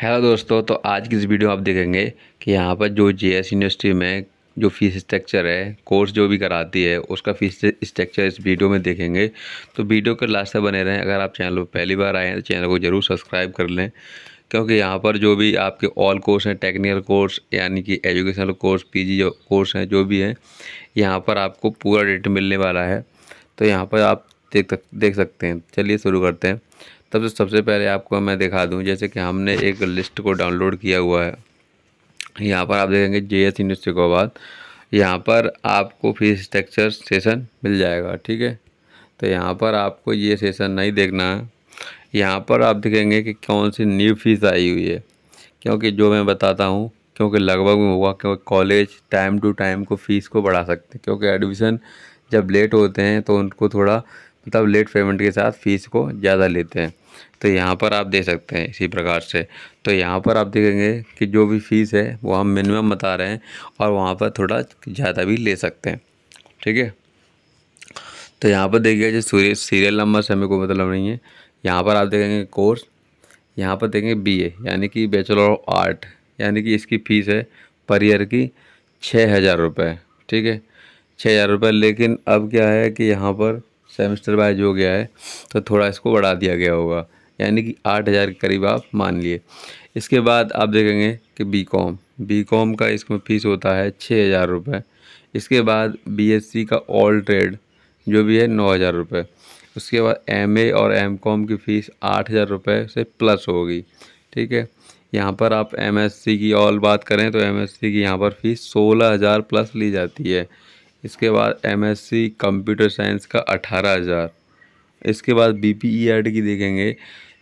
hello दोस्तों तो आज की इस वीडियो आप देखेंगे कि यहाँ पर जो एस यूनिवर्सिटी में जो फीस स्ट्रक्चर है कोर्स जो भी कराती है उसका फीस स्ट्रक्चर इस वीडियो में देखेंगे तो वीडियो के लास्ट तक बने रहें अगर आप चैनल पर पहली बार आए हैं तो चैनल को ज़रूर सब्सक्राइब कर लें क्योंकि यहाँ पर जो भी आपके ऑल कोर्स हैं टेक्निकल कोर्स यानी कि educational course P G course हैं जो भी हैं यहाँ पर आपको पूरा डेट मिलने वाला है तो यहाँ पर आप देख देख सकते हैं चलिए शुरू करते हैं तब तो सबसे पहले आपको मैं दिखा दूं जैसे कि हमने एक लिस्ट को डाउनलोड किया हुआ है यहाँ पर आप देखेंगे जे एस यूनिवर्सिटी गोबाद यहाँ पर आपको फीस स्ट्रक्चर सेशन मिल जाएगा ठीक है तो यहाँ पर आपको ये सेशन नहीं देखना है यहाँ पर आप देखेंगे कि कौन सी न्यू फीस आई हुई है क्योंकि जो मैं बताता हूँ क्योंकि लगभग होगा क्योंकि कॉलेज टाइम टू टाइम को फीस को बढ़ा सकते हैं क्योंकि एडमिशन जब लेट होते हैं तो उनको थोड़ा मतलब लेट पेमेंट के साथ फ़ीस को ज़्यादा लेते हैं तो यहाँ पर आप दे सकते हैं इसी प्रकार से तो यहाँ पर आप देखेंगे कि जो भी फ़ीस है वो हम मिनिमम बता रहे हैं और वहाँ पर थोड़ा ज़्यादा भी ले सकते हैं ठीक है तो यहाँ पर देखिए जो सूर्य सीरियल नंबर से हमें कोई मतलब नहीं है यहाँ पर आप देखेंगे कोर्स यहाँ पर देखेंगे बी ए यानी कि बैचलर ऑफ आर्ट यानी कि इसकी फ़ीस है पर ईयर की छः हज़ार रुपये ठीक है छः हज़ार रुपये लेकिन अब क्या है कि यहाँ पर सेमेस्टर वाइज हो गया है तो थोड़ा इसको बढ़ा दिया गया होगा यानी कि आठ हज़ार के करीब आप मान लिए इसके बाद आप देखेंगे कि बी कॉम बी कॉम का इसमें फ़ीस होता है छः हज़ार रुपये इसके बाद बी एस सी का ऑल ट्रेड जो भी है नौ हज़ार रुपये उसके बाद एम ए और एम कॉम की फ़ीस आठ हज़ार रुपये से प्लस होगी ठीक है यहाँ पर आप एम एस सी की ऑल बात करें तो एम एस सी की यहाँ पर फ़ीस सोलह हज़ार प्लस ली जाती है इसके बाद एमएससी कंप्यूटर साइंस का अठारह हज़ार इसके बाद बी पी ई एड की देखेंगे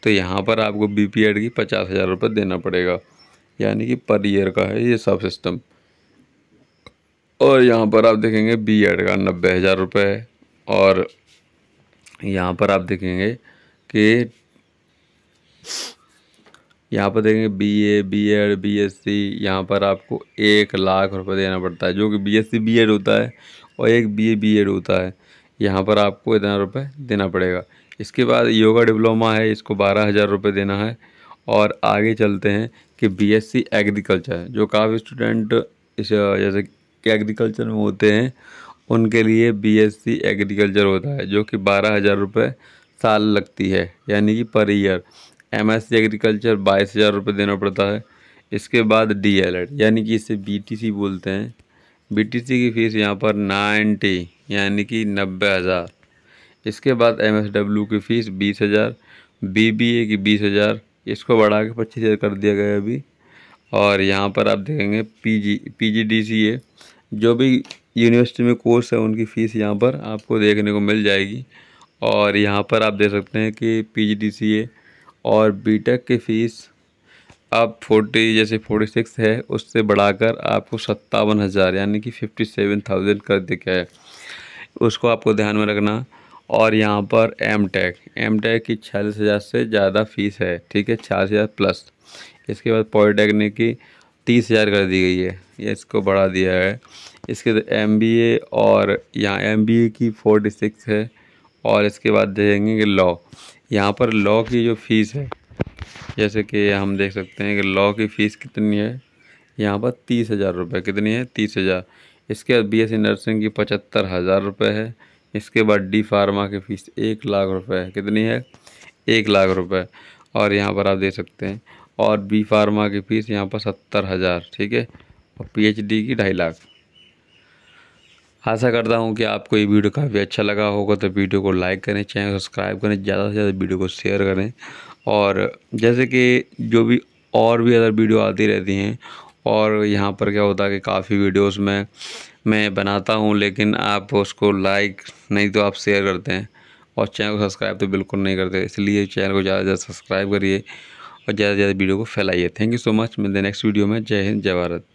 तो यहाँ पर आपको बी पी एड की पचास हज़ार रुपये देना पड़ेगा यानी कि पर ईयर का है ये सब सिस्टम और यहाँ पर आप देखेंगे बी एड का नब्बे हज़ार रुपये है और यहाँ पर आप देखेंगे कि यहाँ पर देखेंगे B A B Ed B S C यहाँ पर आपको एक लाख रुपए देना पड़ता है जो कि B S C B Ed होता है और एक बी ए बी एड होता है यहाँ पर आपको इतना रुपये देना पड़ेगा इसके बाद योगा डिप्लोमा है इसको बारह हज़ार रुपये देना है और आगे चलते हैं कि बी एस सी एग्रीकल्चर है जो काफ़ी स्टूडेंट इस जैसे कि एग्रीकल्चर में होते हैं उनके लिए बी एस सी एग्रीकल्चर होता है जो कि बारह हज़ार रुपये साल लगती है यानी कि per year M S agriculture बाईस हज़ार रुपये देना पड़ता है इसके बाद डी एल एड यानी कि इसे बी टी सी बोलते हैं बी टी सी की फ़ीस यहाँ पर नाइन्टी यानी कि नब्बे हज़ार इसके बाद एम एस डब्ल्यू की फ़ीस बीस हज़ार बी बी ए की बीस हज़ार इसको बढ़ा के पच्चीस हज़ार कर दिया गया अभी और यहाँ पर आप देखेंगे P G P G D C A जो भी यूनिवर्सिटी में कोर्स है उनकी फ़ीस यहाँ पर आपको देखने को मिल जाएगी और यहाँ पर आप देख सकते हैं कि पी जी डी सी ए और बीटेक की फ़ीस आप फोर्टी जैसे फोर्टी सिक्स है उससे बढ़ाकर आपको सत्तावन हज़ार यानी कि फिफ्टी सेवन थाउजेंड कर दिया है उसको आपको ध्यान में रखना और यहाँ पर एम टैक एम टैक की छियालीस हज़ार से ज़्यादा फ़ीस है ठीक है छियालीस हज़ार प्लस इसके बाद पॉलीटेक्निक की तीस हज़ार कर दी गई है ये इसको बढ़ा दिया है इसके बाद एम बी ए और यहाँ एम बी ए की फोर्टी सिक्स है और इसके बाद देखेंगे लॉ यहाँ पर लॉ की जो फ़ीस है जैसे कि हम देख सकते हैं कि लॉ की फ़ीस कितनी है यहाँ पर तीस हज़ार रुपये कितनी है तीस हज़ार इसके बाद बीएससी नर्सिंग की पचहत्तर हज़ार रुपये है इसके बाद डी फार्मा की फ़ीस एक लाख रुपये है कितनी है एक लाख रुपये और यहाँ पर आप देख सकते हैं और बी फार्मा की फ़ीस यहाँ पर सत्तर हज़ार ठीक है और पी की ढाई लाख आशा करता हूँ कि आपको ये वीडियो काफ़ी अच्छा लगा होगा तो वीडियो को लाइक करें चैनल सब्सक्राइब करें ज़्यादा से ज़्यादा वीडियो को शेयर करें और जैसे कि जो भी और भी अदर वीडियो आती रहती हैं और यहाँ पर क्या होता है कि काफ़ी वीडियोस में मैं बनाता हूँ लेकिन आप उसको लाइक नहीं तो आप शेयर करते हैं और चैनल को सब्सक्राइब तो बिल्कुल नहीं करते इसलिए चैनल को ज़्यादा से ज़्यादा सब्सक्राइब करिए और ज़्यादा से ज़्यादा वीडियो को फैलाइए थैंक यू सो मच मिलते हैं नेक्स्ट वीडियो में जय हिंद जय भारत